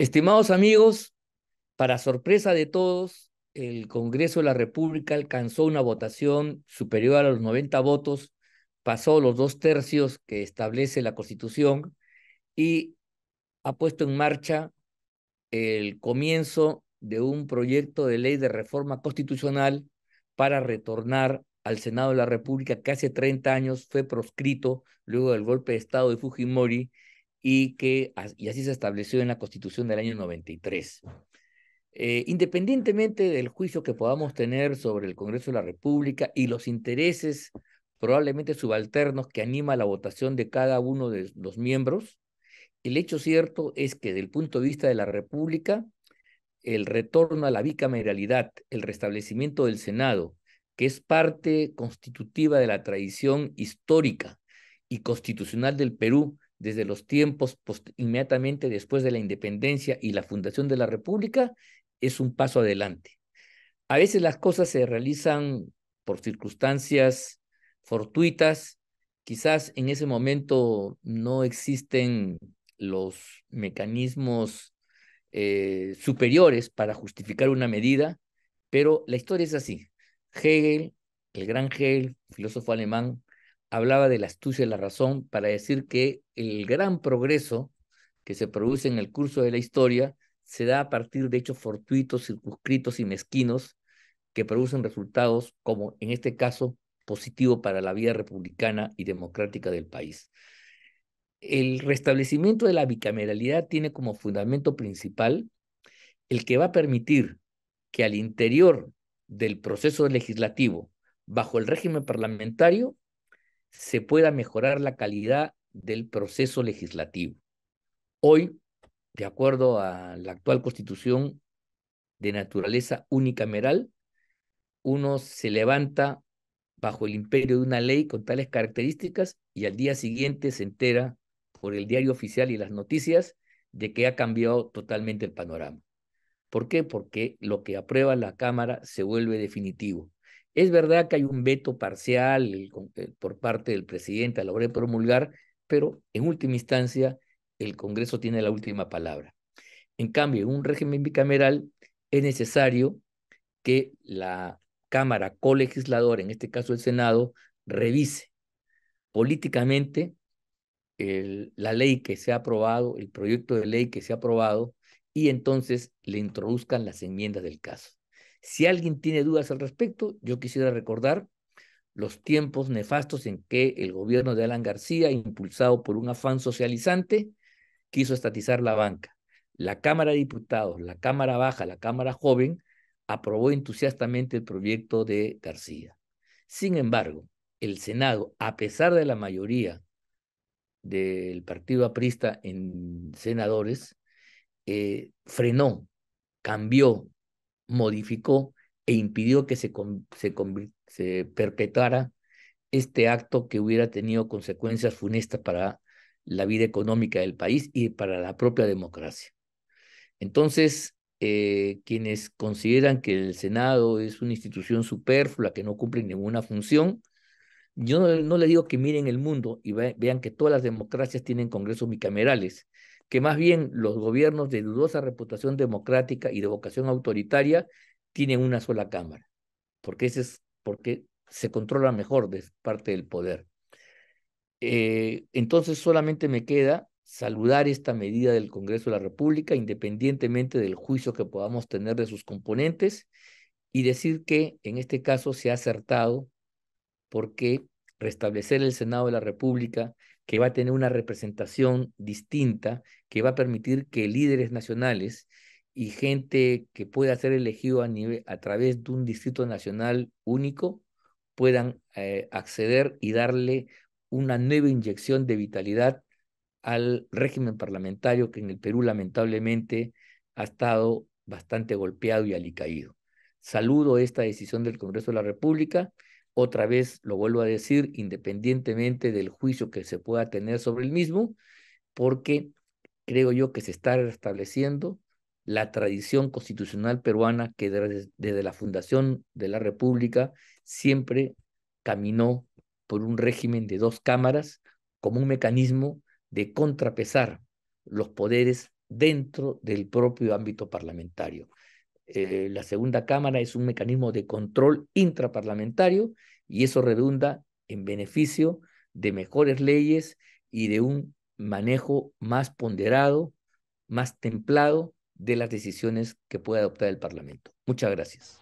Estimados amigos, para sorpresa de todos, el Congreso de la República alcanzó una votación superior a los 90 votos, pasó los dos tercios que establece la Constitución y ha puesto en marcha el comienzo de un proyecto de ley de reforma constitucional para retornar al Senado de la República que hace 30 años fue proscrito luego del golpe de Estado de Fujimori y que y así se estableció en la Constitución del año 93. Eh, independientemente del juicio que podamos tener sobre el Congreso de la República y los intereses probablemente subalternos que anima la votación de cada uno de los miembros, el hecho cierto es que desde el punto de vista de la República, el retorno a la bicameralidad, el restablecimiento del Senado, que es parte constitutiva de la tradición histórica y constitucional del Perú, desde los tiempos inmediatamente después de la independencia y la fundación de la República, es un paso adelante. A veces las cosas se realizan por circunstancias fortuitas, quizás en ese momento no existen los mecanismos eh, superiores para justificar una medida, pero la historia es así. Hegel, el gran Hegel, filósofo alemán, hablaba de la astucia y la razón para decir que el gran progreso que se produce en el curso de la historia se da a partir de hechos fortuitos, circunscritos y mezquinos que producen resultados como en este caso positivo para la vida republicana y democrática del país. El restablecimiento de la bicameralidad tiene como fundamento principal el que va a permitir que al interior del proceso legislativo, bajo el régimen parlamentario, se pueda mejorar la calidad del proceso legislativo. Hoy, de acuerdo a la actual constitución de naturaleza unicameral, uno se levanta bajo el imperio de una ley con tales características y al día siguiente se entera por el diario oficial y las noticias de que ha cambiado totalmente el panorama. ¿Por qué? Porque lo que aprueba la Cámara se vuelve definitivo. Es verdad que hay un veto parcial eh, por parte del presidente a la hora de promulgar, pero en última instancia el Congreso tiene la última palabra. En cambio, en un régimen bicameral es necesario que la Cámara colegisladora, en este caso el Senado, revise políticamente la ley que se ha aprobado, el proyecto de ley que se ha aprobado, y entonces le introduzcan las enmiendas del caso. Si alguien tiene dudas al respecto, yo quisiera recordar los tiempos nefastos en que el gobierno de Alan García, impulsado por un afán socializante, quiso estatizar la banca. La Cámara de Diputados, la Cámara Baja, la Cámara Joven, aprobó entusiastamente el proyecto de García. Sin embargo, el Senado, a pesar de la mayoría del Partido Aprista en senadores, eh, frenó, cambió, modificó e impidió que se, se, este acto que hubiera tenido consecuencias funestas para la vida económica del país y para la propia democracia. Entonces, eh, quienes consideran que el Senado es una institución superflua, que no cumple ninguna función, yo no, le digo que miren el mundo y vean que todas las democracias tienen congresos bicamerales que más bien los gobiernos de dudosa reputación democrática y de vocación autoritaria tienen una sola cámara, porque, es, porque se controla mejor de parte del poder. Eh, entonces solamente me queda saludar esta medida del Congreso de la República, independientemente del juicio que podamos tener de sus componentes, y decir que en este caso se ha acertado porque restablecer el Senado de la República que va a tener una representación distinta, que va a permitir que líderes nacionales y gente que pueda ser elegido a, nivel, a través de un distrito nacional único puedan eh, acceder y darle una nueva inyección de vitalidad al régimen parlamentario que en el Perú lamentablemente ha estado bastante golpeado y alicaído. Saludo esta decisión del Congreso de la República otra vez, lo vuelvo a decir, independientemente del juicio que se pueda tener sobre el mismo, porque creo yo que se está restableciendo la tradición constitucional peruana que desde, la fundación de la República siempre caminó por un régimen de dos cámaras como un mecanismo de contrapesar los poderes dentro del propio ámbito parlamentario. Eh, la segunda cámara es un mecanismo de control intraparlamentario y eso redunda en beneficio de mejores leyes y de un manejo más ponderado, más templado de las decisiones que puede adoptar el Parlamento. Muchas gracias.